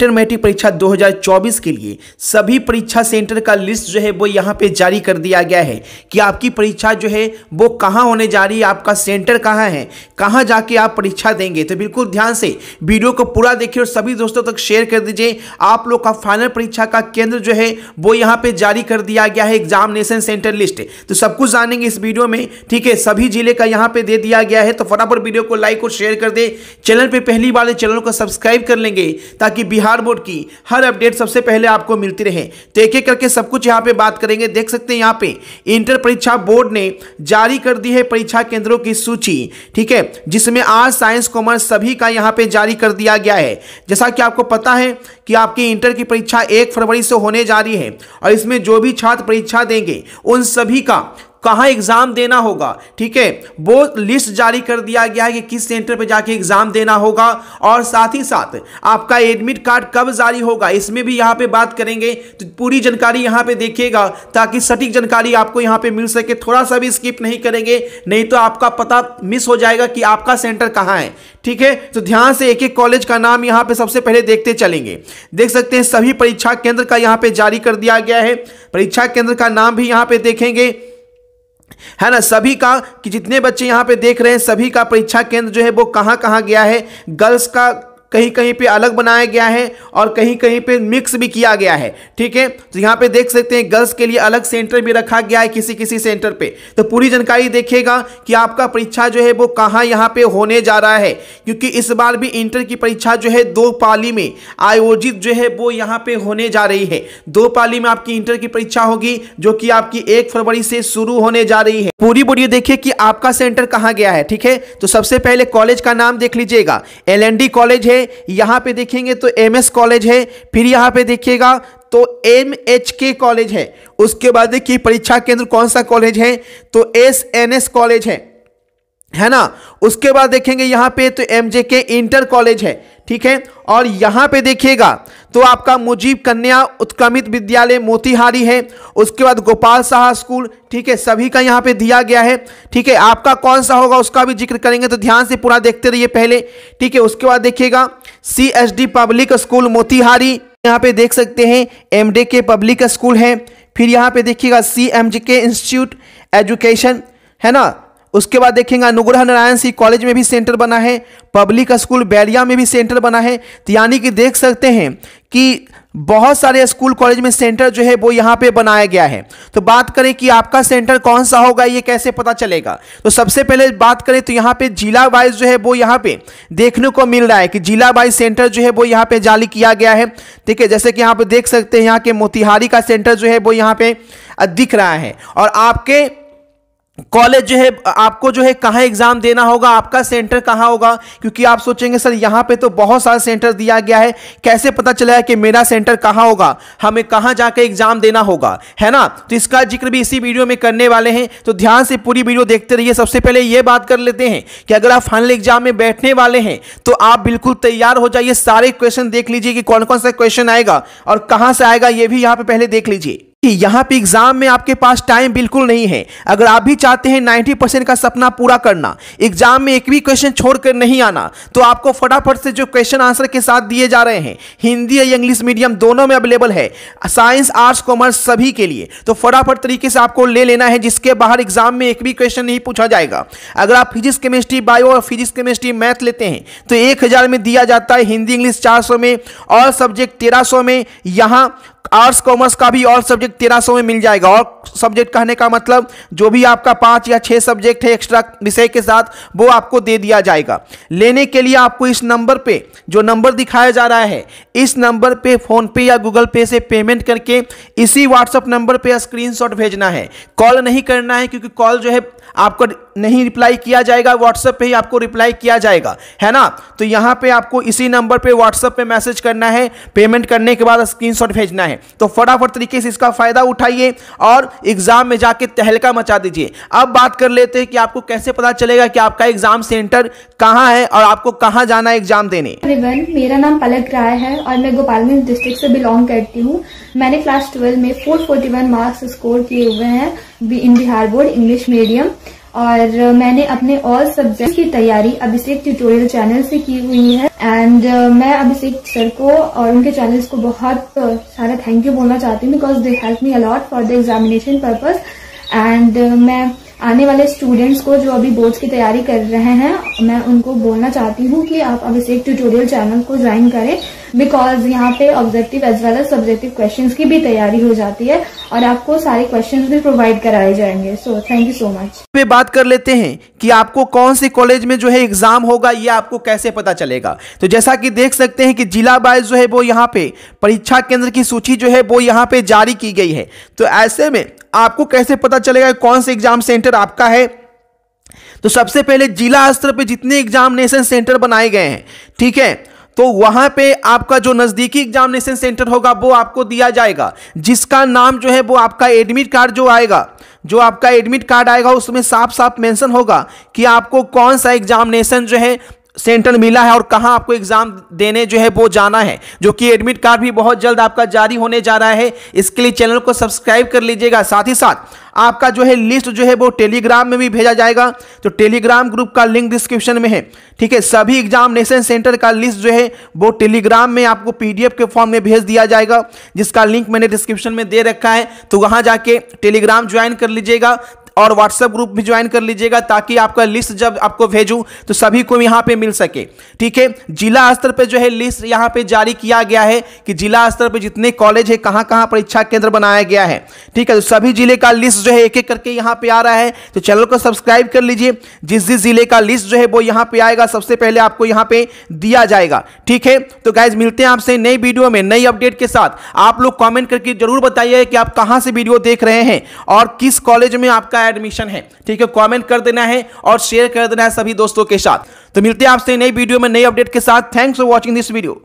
inter matric परीक्षा 2024 के लिए सभी परीक्षा सेंटर का लिस्ट जो है वो यहाँ पे जारी कर दिया गया है कि आपकी परीक्षा जो है वो कहाँ होने जा रही है आपका सेंटर कहाँ है कहाँ जाके आप परीक्षा देंगे तो बिल्कुल ध्यान से वीडियो को पूरा देखिए और सभी दोस्तों तक शेयर कर दीजिए आप लोग का फाइनल परीक्षा का केंद्र जो है वो यहाँ पर जारी कर दिया गया है एग्जामिनेशन सेंटर लिस्ट तो सब कुछ जानेंगे इस वीडियो में ठीक है सभी जिले का यहाँ पर दे दिया गया है तो फटाफट वीडियो को लाइक और शेयर कर दे चैनल पर पहली बार चैनल को सब्सक्राइब कर लेंगे ताकि बिहार बिहार बोर्ड की हर अपडेट सबसे पहले आपको मिलती रहे तो एक एक करके सब कुछ यहाँ पे बात करेंगे देख सकते हैं यहाँ पे इंटर परीक्षा बोर्ड ने जारी कर दी है परीक्षा केंद्रों की सूची ठीक है जिसमें आर्ट्स साइंस कॉमर्स सभी का यहाँ पे जारी कर दिया गया है जैसा कि आपको पता है कि आपकी इंटर की परीक्षा एक फरवरी से होने जा रही है और इसमें जो भी छात्र परीक्षा देंगे उन सभी का कहाँ एग्जाम देना होगा ठीक है वो लिस्ट जारी कर दिया गया है कि किस सेंटर पर जाके एग्जाम देना होगा और साथ ही साथ आपका एडमिट कार्ड कब जारी होगा इसमें भी यहाँ पे बात करेंगे तो पूरी जानकारी यहाँ पे देखिएगा ताकि सटीक जानकारी आपको यहाँ पे मिल सके थोड़ा सा भी स्किप नहीं करेंगे नहीं तो आपका पता मिस हो जाएगा कि आपका सेंटर कहाँ है ठीक है तो ध्यान से एक एक कॉलेज का नाम यहाँ पे सबसे पहले देखते चलेंगे देख सकते हैं सभी परीक्षा केंद्र का यहाँ पे जारी कर दिया गया है परीक्षा केंद्र का नाम भी यहाँ पे देखेंगे है ना सभी का कि जितने बच्चे यहाँ पे देख रहे हैं सभी का परीक्षा केंद्र जो है वो कहाँ कहाँ गया है गर्ल्स का कहीं कहीं पे अलग बनाया गया है और कहीं कहीं पे मिक्स भी किया गया है ठीक है तो यहाँ पे देख सकते हैं गर्ल्स के लिए अलग सेंटर भी रखा गया है किसी किसी सेंटर पे तो पूरी जानकारी देखिएगा कि आपका परीक्षा जो है वो कहाँ यहाँ पे होने जा रहा है क्योंकि इस बार भी इंटर की परीक्षा जो है दो पाली में आयोजित जो है वो यहाँ पे होने जा रही है दो पाली में आपकी इंटर की परीक्षा होगी जो कि आपकी एक फरवरी से शुरू होने जा रही है पूरी बोलिए देखिए कि आपका सेंटर कहाँ गया है ठीक है तो सबसे पहले कॉलेज का नाम देख लीजिएगा एल कॉलेज है यहाँ पे देखेंगे तो एमएस कॉलेज है फिर यहाँ पे देखिएगा तो एम एच के कॉलेज है उसके बाद देखिए परीक्षा केंद्र कौन सा कॉलेज है तो एस एन एस कॉलेज है है ना उसके बाद देखेंगे यहाँ पे तो एम जे के इंटर कॉलेज है ठीक है और यहाँ पे देखिएगा तो आपका मुजीब कन्या उत्क्रमित विद्यालय मोतिहारी है उसके बाद गोपाल शाह स्कूल ठीक है सभी का यहाँ पे दिया गया है ठीक है आपका कौन सा होगा उसका भी जिक्र करेंगे तो ध्यान से पूरा देखते रहिए पहले ठीक है उसके बाद देखिएगा C S D public school Motihari यहाँ पे देख सकते हैं एम डे के पब्लिक स्कूल है फिर यहाँ पे देखिएगा सी एम जी के इंस्टीट्यूट एजुकेशन है ना उसके बाद देखेंगे अनुग्रह नारायण सिंह कॉलेज में भी सेंटर बना है पब्लिक स्कूल बैरिया में भी सेंटर बना है तो यानी कि देख सकते हैं कि बहुत सारे स्कूल कॉलेज में सेंटर जो है वो यहाँ पे बनाया गया है तो बात करें कि आपका सेंटर कौन सा होगा ये कैसे पता चलेगा तो सबसे पहले बात करें तो यहाँ पे जिला वाइज जो है वो यहाँ पे देखने को मिल रहा है कि जिला वाइज सेंटर जो है वो यहाँ पे जारी किया गया है ठीक है जैसे कि यहाँ पे देख सकते हैं यहाँ के मोतिहारी का सेंटर जो है वो यहाँ पे दिख रहा है और आपके कॉलेज जो है आपको जो है कहाँ एग्ज़ाम देना होगा आपका सेंटर कहाँ होगा क्योंकि आप सोचेंगे सर यहाँ पे तो बहुत सारा सेंटर दिया गया है कैसे पता चला है कि मेरा सेंटर कहाँ होगा हमें कहाँ जाकर एग्ज़ाम देना होगा है ना तो इसका जिक्र भी इसी वीडियो में करने वाले हैं तो ध्यान से पूरी वीडियो देखते रहिए सबसे पहले ये बात कर लेते हैं कि अगर आप फाइनल एग्ज़ाम में बैठने वाले हैं तो आप बिल्कुल तैयार हो जाइए सारे क्वेश्चन देख लीजिए कि कौन कौन सा क्वेश्चन आएगा और कहाँ से आएगा ये भी यहाँ पर पहले देख लीजिए कि यहाँ पे एग्जाम में आपके पास टाइम बिल्कुल नहीं है अगर आप भी चाहते हैं 90 परसेंट का सपना पूरा करना एग्जाम में एक भी क्वेश्चन छोड़कर नहीं आना तो आपको फटाफट से जो क्वेश्चन आंसर के साथ दिए जा रहे हैं हिंदी या इंग्लिश मीडियम दोनों में अवेलेबल है साइंस आर्ट्स कॉमर्स सभी के लिए तो फटाफट तरीके से आपको ले लेना है जिसके बाहर एग्जाम में एक भी क्वेश्चन नहीं पूछा जाएगा अगर आप फिजिक्स केमिस्ट्री बायो और फिजिक्स केमिस्ट्री मैथ लेते हैं तो एक में दिया जाता है हिंदी इंग्लिश चार में और सब्जेक्ट तेरह में यहाँ आर्ट्स कॉमर्स का भी ऑल सब्जेक्ट तेरह सौ में मिल जाएगा और सब्जेक्ट कहने का मतलब जो भी आपका पाँच या छः सब्जेक्ट है एक्स्ट्रा विषय के साथ वो आपको दे दिया जाएगा लेने के लिए आपको इस नंबर पे जो नंबर दिखाया जा रहा है इस नंबर पे फ़ोनपे या गूगल पे से पेमेंट करके इसी व्हाट्सअप नंबर पर स्क्रीन भेजना है कॉल नहीं करना है क्योंकि कॉल जो है आपको नहीं रिप्लाई किया जाएगा व्हाट्सएप पे ही आपको रिप्लाई किया जाएगा है ना तो यहाँ पे आपको इसी नंबर पे व्हाट्सएप पे मैसेज करना है पेमेंट करने के बाद स्क्रीनशॉट भेजना है है तो फटाफट तरीके से इसका फायदा उठाइए और एग्जाम में जाके तहलका मचा दीजिए अब बात कर लेते हैं कि आपको कैसे पता चलेगा कि आपका एग्जाम सेंटर कहाँ है और आपको कहाँ जाना है एग्जाम देने मेरा नाम पलक राय है और मैं गोपालगंज डिस्ट्रिक्ट से बिलोंग करती हूँ मैंने क्लास ट्वेल्व में फोर मार्क्स स्कोर किए हुए हैं in Bihar board English medium और मैंने अपने और सब्जेक्ट की तैयारी अभिषेक ट्यूटोरियल चैनल से की हुई है एंड uh, मैं अभिषेक सर को और उनके चैनल्स को बहुत uh, सारा थैंक यू बोलना चाहती हूँ because they help me a lot for the examination purpose and मैं आने वाले स्टूडेंट्स को जो अभी बोर्ड्स की तैयारी कर रहे हैं मैं उनको बोलना चाहती हूँ कि आप अभिषेक ट्यूटोरियल चैनल को ज्वाइन करें बिकॉज यहाँ पे objective as well as subjective question की भी तैयारी हो जाती है और आपको सारे क्वेश्चन भी प्रोवाइड कराए जाएंगे so thank you so much पे बात कर लेते हैं कि आपको कौन से कॉलेज में जो है एग्जाम होगा ये आपको कैसे पता चलेगा तो जैसा कि देख सकते हैं कि जिला वाइज जो है वो यहाँ पे परीक्षा केंद्र की सूची जो है वो यहाँ पे जारी की गई है तो ऐसे में आपको कैसे पता चलेगा कौन से एग्जाम सेंटर आपका है तो सबसे पहले जिला स्तर पे जितने एग्जामिनेशन सेंटर बनाए गए हैं ठीक है तो वहां पे आपका जो नजदीकी एग्जामिनेशन सेंटर होगा वो आपको दिया जाएगा जिसका नाम जो है वो आपका एडमिट कार्ड जो आएगा जो आपका एडमिट कार्ड आएगा उसमें साफ साफ मेंशन होगा कि आपको कौन सा एग्जामिनेशन जो है सेंटर मिला है और कहाँ आपको एग्ज़ाम देने जो है वो जाना है जो कि एडमिट कार्ड भी बहुत जल्द आपका जारी होने जा रहा है इसके लिए चैनल को सब्सक्राइब कर लीजिएगा साथ ही साथ आपका जो है लिस्ट जो है वो टेलीग्राम में भी भेजा जाएगा तो टेलीग्राम ग्रुप का लिंक डिस्क्रिप्शन में है ठीक है सभी एग्जामिनेशन सेंटर का लिस्ट जो है वो टेलीग्राम में आपको पीडीएफ के फॉर्म में भेज दिया जाएगा जिसका लिंक मैंने डिस्क्रिप्शन में दे रखा है तो वहाँ जाके टेलीग्राम ज्वाइन कर लीजिएगा और व्हाट्सएप ग्रुप भी ज्वाइन कर लीजिएगा ताकि आपका लिस्ट जब आपको भेजूं तो सभी को यहां पे मिल सके ठीक है जिला स्तर पर जो है लिस्ट यहाँ पे जारी किया गया है कि जिला स्तर पर जितने कॉलेज है कहाँ कहाँ परीक्षा केंद्र बनाया गया है ठीक है तो सभी जिले का लिस्ट जो है एक एक करके यहाँ पे आ रहा है तो चैनल को सब्सक्राइब कर लीजिए जिस जिस जिले का लिस्ट जो है वो यहाँ पे आएगा सबसे पहले आपको यहाँ पे दिया जाएगा ठीक है तो गाइज मिलते हैं आपसे नई वीडियो में नई अपडेट के साथ आप लोग कॉमेंट करके जरूर बताइए कि आप कहाँ से वीडियो देख रहे हैं और किस कॉलेज में आपका का एडमिशन है ठीक है कॉमेंट कर देना है और शेयर कर देना है सभी दोस्तों के साथ तो मिलते हैं आपसे नई वीडियो में नई अपडेट के साथ thanks for watching this video